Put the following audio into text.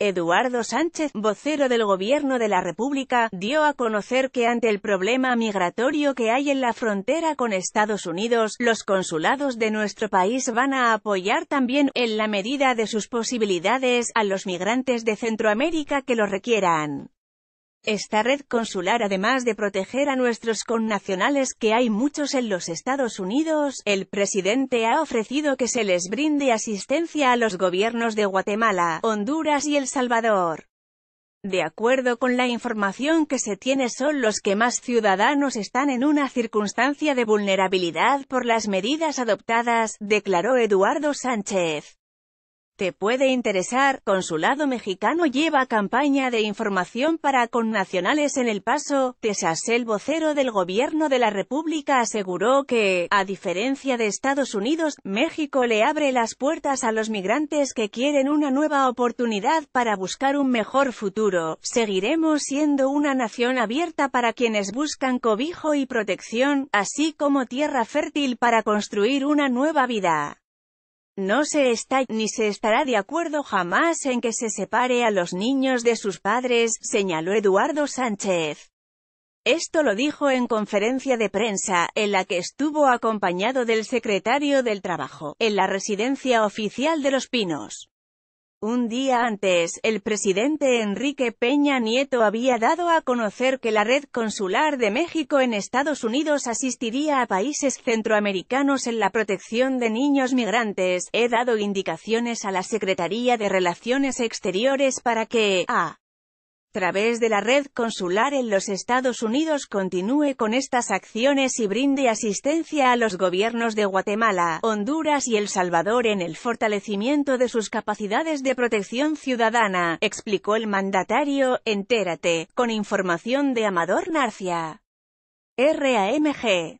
Eduardo Sánchez, vocero del Gobierno de la República, dio a conocer que ante el problema migratorio que hay en la frontera con Estados Unidos, los consulados de nuestro país van a apoyar también, en la medida de sus posibilidades, a los migrantes de Centroamérica que lo requieran. Esta red consular además de proteger a nuestros connacionales que hay muchos en los Estados Unidos, el presidente ha ofrecido que se les brinde asistencia a los gobiernos de Guatemala, Honduras y El Salvador. De acuerdo con la información que se tiene son los que más ciudadanos están en una circunstancia de vulnerabilidad por las medidas adoptadas, declaró Eduardo Sánchez. Te puede interesar, Consulado Mexicano lleva campaña de información para connacionales en El Paso, Texas. El vocero del Gobierno de la República aseguró que, a diferencia de Estados Unidos, México le abre las puertas a los migrantes que quieren una nueva oportunidad para buscar un mejor futuro. Seguiremos siendo una nación abierta para quienes buscan cobijo y protección, así como tierra fértil para construir una nueva vida. No se está ni se estará de acuerdo jamás en que se separe a los niños de sus padres, señaló Eduardo Sánchez. Esto lo dijo en conferencia de prensa, en la que estuvo acompañado del secretario del Trabajo, en la residencia oficial de Los Pinos. Un día antes, el presidente Enrique Peña Nieto había dado a conocer que la red consular de México en Estados Unidos asistiría a países centroamericanos en la protección de niños migrantes. He dado indicaciones a la Secretaría de Relaciones Exteriores para que, a través de la red consular en los Estados Unidos continúe con estas acciones y brinde asistencia a los gobiernos de Guatemala, Honduras y El Salvador en el fortalecimiento de sus capacidades de protección ciudadana, explicó el mandatario, entérate, con información de Amador Narcia. RAMG